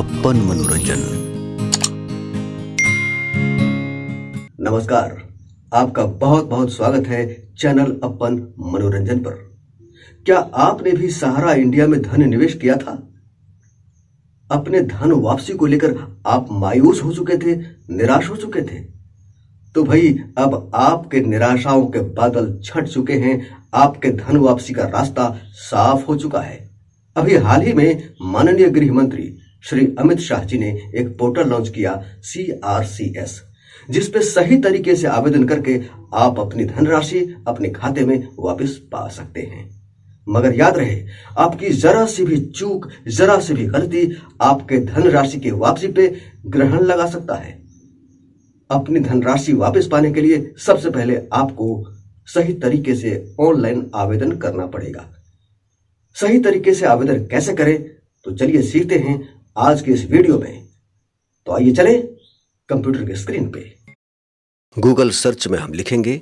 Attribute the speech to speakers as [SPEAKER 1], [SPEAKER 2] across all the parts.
[SPEAKER 1] अपन मनोरंजन नमस्कार आपका बहुत बहुत स्वागत है चैनल अपन मनोरंजन पर क्या आपने भी सहारा इंडिया में धन निवेश किया था अपने धन वापसी को लेकर आप मायूस हो चुके थे निराश हो चुके थे तो भाई अब आपके निराशाओं के बादल छट चुके हैं आपके धन वापसी का रास्ता साफ हो चुका है अभी हाल ही में माननीय गृह मंत्री श्री अमित शाह जी ने एक पोर्टल लॉन्च किया सी आर सी एस जिसपे सही तरीके से आवेदन करके आप अपनी धनराशि अपने खाते में वापस पा सकते हैं मगर याद रहे आपकी जरा सी भी चूक जरा सी भी गलती आपके धनराशि की वापसी पे ग्रहण लगा सकता है अपनी धनराशि वापस पाने के लिए सबसे पहले आपको सही तरीके से ऑनलाइन आवेदन करना पड़ेगा सही तरीके से आवेदन कैसे करें तो चलिए सीखते हैं आज के इस वीडियो में तो आइए चले कंप्यूटर के स्क्रीन पे गूगल सर्च में हम लिखेंगे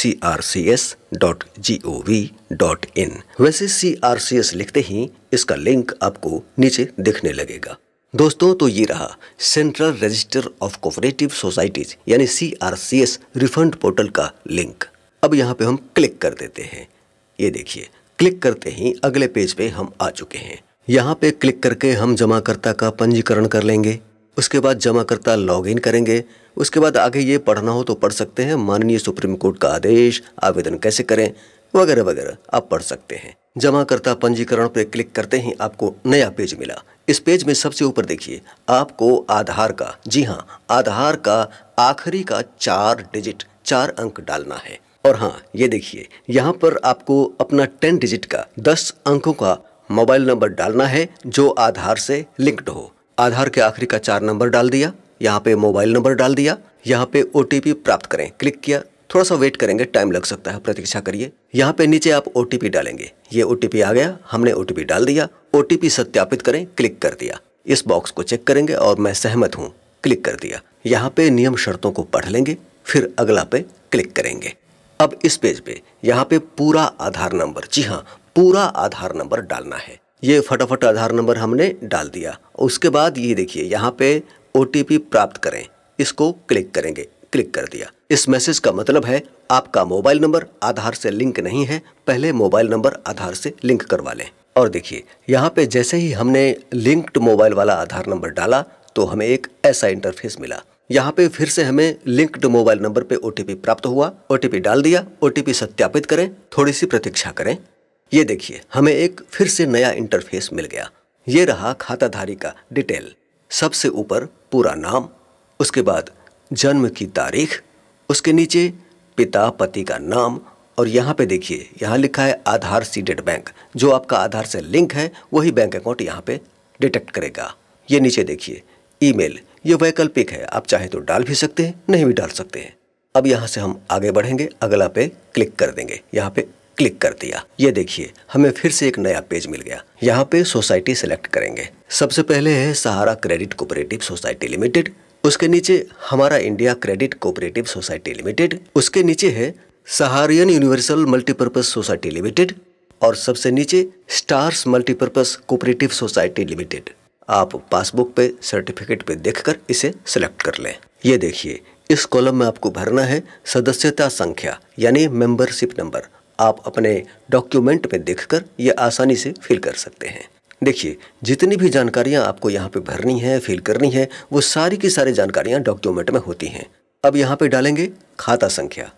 [SPEAKER 1] C R C S dot G O V dot I N C R C S लिखते ही इसका लिंक आपको नीचे दिखने लगेगा दोस्तों तो ये रहा central register of cooperative societies यानी C R C S refund portal का लिंक अब यहाँ पे हम क्लिक कर देते हैं ये देखिए क्लिक करते ही अगले पेज पे हम आ चुके हैं यहाँ पे क्लिक करके हम जमाकर्ता का पंजीकरण कर लेंगे उसके बाद जमाकर्ता लॉगिन करेंगे उसके बाद आगे ये पढ़ना हो तो पढ़ सकते हैं माननीय सुप्रीम कोर्ट का आदेश आवेदन कैसे करें वगैरह वगैरह आप पढ़ सकते हैं जमाकर्ता पंजीकरण पर क्लिक करते ही आपको नया पेज मिला इस पेज में सबसे ऊपर देखिए आपको आधार का जी हाँ आधार का आखिरी का चार डिजिट चार अंक डालना है और हाँ ये देखिए यहाँ पर आपको अपना टेन डिजिट का दस अंकों का मोबाइल नंबर डालना है जो आधार से लिंक्ड हो आधार के आखिरी का चार नंबर डाल दिया यहाँ पे मोबाइल नंबर डाल दिया यहाँ पे ओ प्राप्त करें क्लिक किया थोड़ा सा वेट करेंगे टाइम लग सकता है प्रतीक्षा करिए यहाँ पे नीचे आप ओ डालेंगे ये ओ आ गया हमने ओ डाल दिया ओ सत्यापित करें क्लिक कर दिया इस बॉक्स को चेक करेंगे और मैं सहमत हूँ क्लिक कर दिया यहाँ पे नियम शर्तों को पढ़ लेंगे फिर अगला पे क्लिक करेंगे अब इस पेज पे यहाँ पे पूरा आधार नंबर जी हाँ पूरा आधार नंबर डालना है ये फटाफट आधार नंबर हमने डाल दिया उसके बाद ये देखिए यहाँ पे ओ प्राप्त करें इसको क्लिक करेंगे क्लिक कर दिया इस मैसेज का मतलब है आपका मोबाइल नंबर आधार से लिंक नहीं है पहले मोबाइल नंबर आधार से लिंक करवा लें और देखिए यहाँ पे जैसे ही हमने लिंक्ड मोबाइल वाला आधार नंबर डाला तो हमें एक ऐसा इंटरफेस मिला यहाँ पे फिर से हमें लिंक्ड मोबाइल नंबर पे ओ प्राप्त हुआ ओ डाल दिया ओ सत्यापित करें थोड़ी सी प्रतीक्षा करें ये देखिए हमें एक फिर से नया इंटरफेस मिल गया ये रहा खाताधारी का डिटेल सबसे ऊपर पूरा नाम उसके बाद जन्म की तारीख उसके नीचे पिता पति का नाम और यहाँ पे देखिए यहाँ लिखा है आधार सीडेड बैंक जो आपका आधार से लिंक है वही बैंक अकाउंट यहाँ पे डिटेक्ट करेगा ये नीचे देखिए ईमेल ये वैकल्पिक है आप चाहे तो डाल भी सकते हैं नहीं भी डाल सकते हैं अब यहाँ से हम आगे बढ़ेंगे अगला पे क्लिक कर देंगे यहाँ पे क्लिक कर दिया ये देखिए हमें फिर से एक नया पेज मिल गया यहाँ पे सोसाइटी सेलेक्ट करेंगे सबसे पहले है Sahara credit cooperative society limited उसके नीचे हमारा India credit cooperative society limited उसके नीचे है Saharayan universal multipurpose society limited और सबसे नीचे stars multipurpose cooperative society limited आप पासबुक पे सर्टिफिकेट पे देखकर इसे सिलेक्ट कर लें ये देखिए इस कॉलम में आपको भरना है सदस्यता संख्या यानी मेंबरशिप नंबर आप अपने डॉक्यूमेंट में देखकर ये आसानी से फिल कर सकते हैं देखिए जितनी भी जानकारियाँ आपको यहाँ पे भरनी है फिल करनी है वो सारी की सारी जानकारियाँ डॉक्यूमेंट में होती हैं अब यहाँ पे डालेंगे खाता संख्या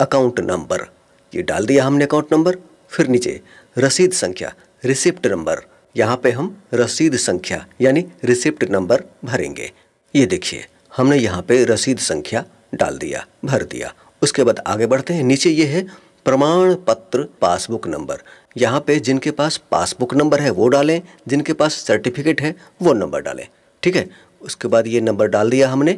[SPEAKER 1] अकाउंट नंबर ये डाल दिया हमने अकाउंट नंबर फिर नीचे रसीद संख्या रिसिप्ट नंबर यहाँ पे हम रसीद संख्या यानी रिसिप्ट नंबर भरेंगे ये देखिए हमने यहाँ पे रसीद संख्या डाल दिया भर दिया उसके बाद आगे बढ़ते हैं नीचे ये है प्रमाण पत्र पासबुक नंबर यहाँ पे जिनके पास पासबुक नंबर है वो डालें जिनके पास सर्टिफिकेट है वो नंबर डालें ठीक है उसके बाद ये नंबर डाल दिया हमने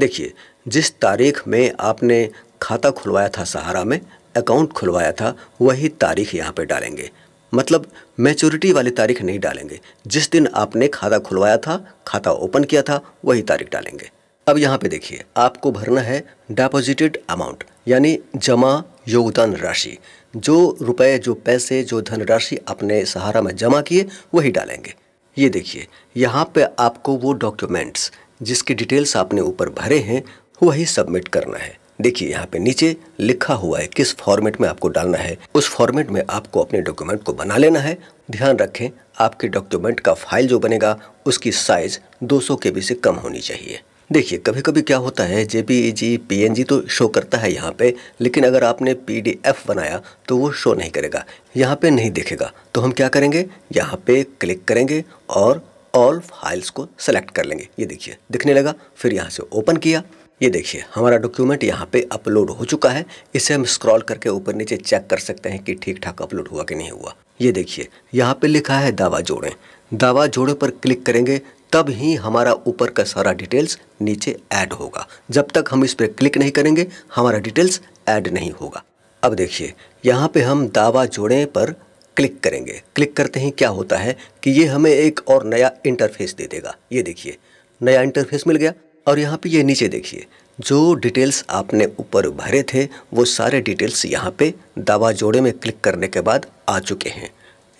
[SPEAKER 1] देखिए जिस तारीख में आपने खाता खुलवाया था सहारा में अकाउंट खुलवाया था वही तारीख यहाँ पे डालेंगे मतलब मैच्योरिटी वाली तारीख नहीं डालेंगे जिस दिन आपने खाता खुलवाया था खाता ओपन किया था वही तारीख डालेंगे अब यहाँ पे देखिए आपको भरना है डिपॉजिटेड अमाउंट यानी जमा योगदान राशि जो रुपए जो पैसे जो धनराशि अपने सहारा में जमा किए वही डालेंगे ये देखिए यहाँ पे आपको वो डॉक्यूमेंट्स जिसकी डिटेल्स आपने ऊपर भरे हैं वही सबमिट करना है देखिए यहाँ पे नीचे लिखा हुआ है किस फॉर्मेट में आपको डालना है उस फॉर्मेट में आपको अपने डॉक्यूमेंट को बना लेना है ध्यान रखें आपके डॉक्यूमेंट का फाइल जो बनेगा उसकी साइज 200 के बी से कम होनी चाहिए देखिए कभी कभी क्या होता है जे पी तो शो करता है यहाँ पे लेकिन अगर आपने पी बनाया तो वो शो नहीं करेगा यहाँ पे नहीं देखेगा तो हम क्या करेंगे यहाँ पे क्लिक करेंगे और ऑल फाइल्स को सेलेक्ट कर लेंगे ये देखिए दिखने लगा फिर यहाँ से ओपन किया ये देखिए हमारा डॉक्यूमेंट यहाँ पे अपलोड हो चुका है इसे हम स्क्रॉल करके ऊपर नीचे चेक कर सकते हैं कि ठीक ठाक अपलोड हुआ कि नहीं हुआ ये देखिए यहाँ पे लिखा है दावा जोड़ें दावा जोड़े पर क्लिक करेंगे तब ही हमारा ऊपर का सारा डिटेल्स नीचे ऐड होगा जब तक हम इस पर क्लिक नहीं करेंगे हमारा डिटेल्स ऐड नहीं होगा अब देखिए यहाँ पे हम दावा जोड़े पर क्लिक करेंगे क्लिक करते ही क्या होता है कि ये हमें एक और नया इंटरफेस दे देगा ये देखिए नया इंटरफेस मिल गया और यहाँ पे ये नीचे देखिए जो डिटेल्स आपने ऊपर भरे थे वो सारे डिटेल्स यहाँ पे दावा जोड़े में क्लिक करने के बाद आ चुके हैं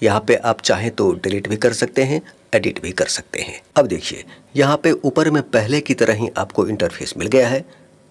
[SPEAKER 1] यहाँ पे आप चाहें तो डिलीट भी कर सकते हैं एडिट भी कर सकते हैं अब देखिए यहाँ पे ऊपर में पहले की तरह ही आपको इंटरफेस मिल गया है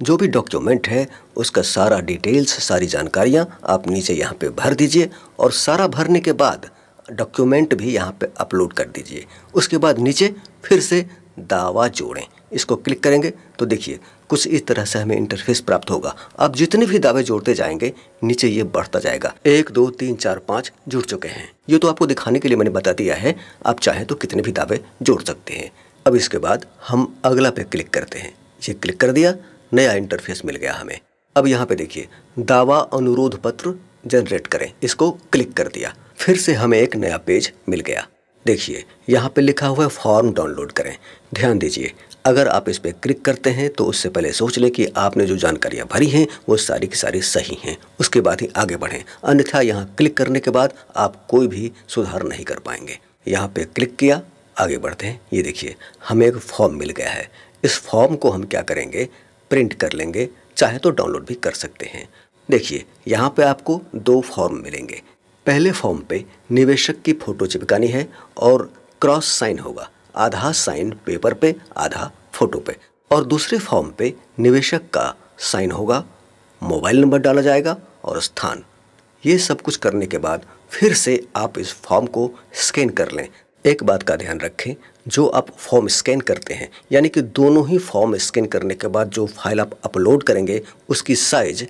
[SPEAKER 1] जो भी डॉक्यूमेंट है उसका सारा डिटेल्स सारी जानकारियाँ आप नीचे यहाँ पे भर दीजिए और सारा भरने के बाद डॉक्यूमेंट भी यहाँ पे अपलोड कर दीजिए उसके बाद नीचे फिर से दावा जोड़ें इसको क्लिक करेंगे तो देखिए कुछ इस तरह से हमें इंटरफेस प्राप्त होगा आप जितने भी दावे जोड़ते जाएंगे नीचे ये बढ़ता जाएगा एक दो तीन चार पाँच जुड़ चुके हैं ये तो आपको दिखाने के लिए मैंने बता दिया है आप चाहें तो कितने भी दावे जोड़ सकते हैं अब इसके बाद हम अगला पे क्लिक करते हैं ये क्लिक कर दिया नया इंटरफेस मिल गया हमें अब यहाँ पे देखिए दावा अनुरोध पत्र जनरेट करें इसको क्लिक कर दिया फिर से हमें एक नया पेज मिल गया देखिए यहाँ पे लिखा हुआ है फॉर्म डाउनलोड करें ध्यान दीजिए अगर आप इस पर क्लिक करते हैं तो उससे पहले सोच लें कि आपने जो जानकारियाँ भरी हैं वो सारी की सारी सही हैं उसके बाद ही आगे बढ़ें अन्यथा यहाँ क्लिक करने के बाद आप कोई भी सुधार नहीं कर पाएंगे यहाँ पे क्लिक किया आगे बढ़ते हैं ये देखिए हमें एक फॉर्म मिल गया है इस फॉर्म को हम क्या करेंगे प्रिंट कर लेंगे चाहे तो डाउनलोड भी कर सकते हैं देखिए यहाँ पे आपको दो फॉर्म मिलेंगे पहले फॉर्म पे निवेशक की फ़ोटो चिपकानी है और क्रॉस साइन होगा आधा साइन पेपर पे आधा फोटो पे और दूसरे फॉर्म पे निवेशक का साइन होगा मोबाइल नंबर डाला जाएगा और स्थान ये सब कुछ करने के बाद फिर से आप इस फॉर्म को स्कैन कर लें एक बात का ध्यान रखें जो आप फॉर्म स्कैन करते हैं यानी कि दोनों ही फॉर्म स्कैन करने के बाद जो फाइल आप अपलोड करेंगे उसकी साइज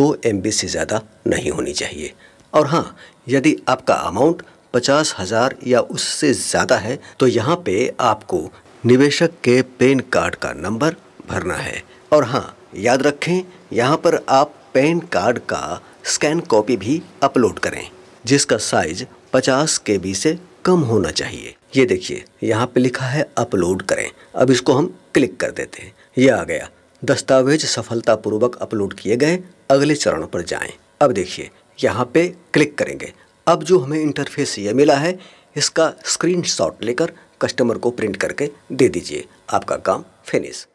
[SPEAKER 1] दो एम से ज़्यादा नहीं होनी चाहिए और हाँ यदि आपका अमाउंट पचास हज़ार या उससे ज़्यादा है तो यहाँ पे आपको निवेशक के पैन कार्ड का नंबर भरना है और हाँ याद रखें यहाँ पर आप पैन कार्ड का स्कैन कॉपी भी अपलोड करें जिसका साइज 50 के से कम होना चाहिए ये देखिए यहाँ पे लिखा है अपलोड करें अब इसको हम क्लिक कर देते हैं ये आ गया दस्तावेज सफलतापूर्वक अपलोड किए गए अगले चरण पर जाएं। अब देखिए यहाँ पे क्लिक करेंगे अब जो हमें इंटरफेस ये मिला है इसका स्क्रीनशॉट लेकर कस्टमर को प्रिंट करके दे दीजिए आपका काम फिनिश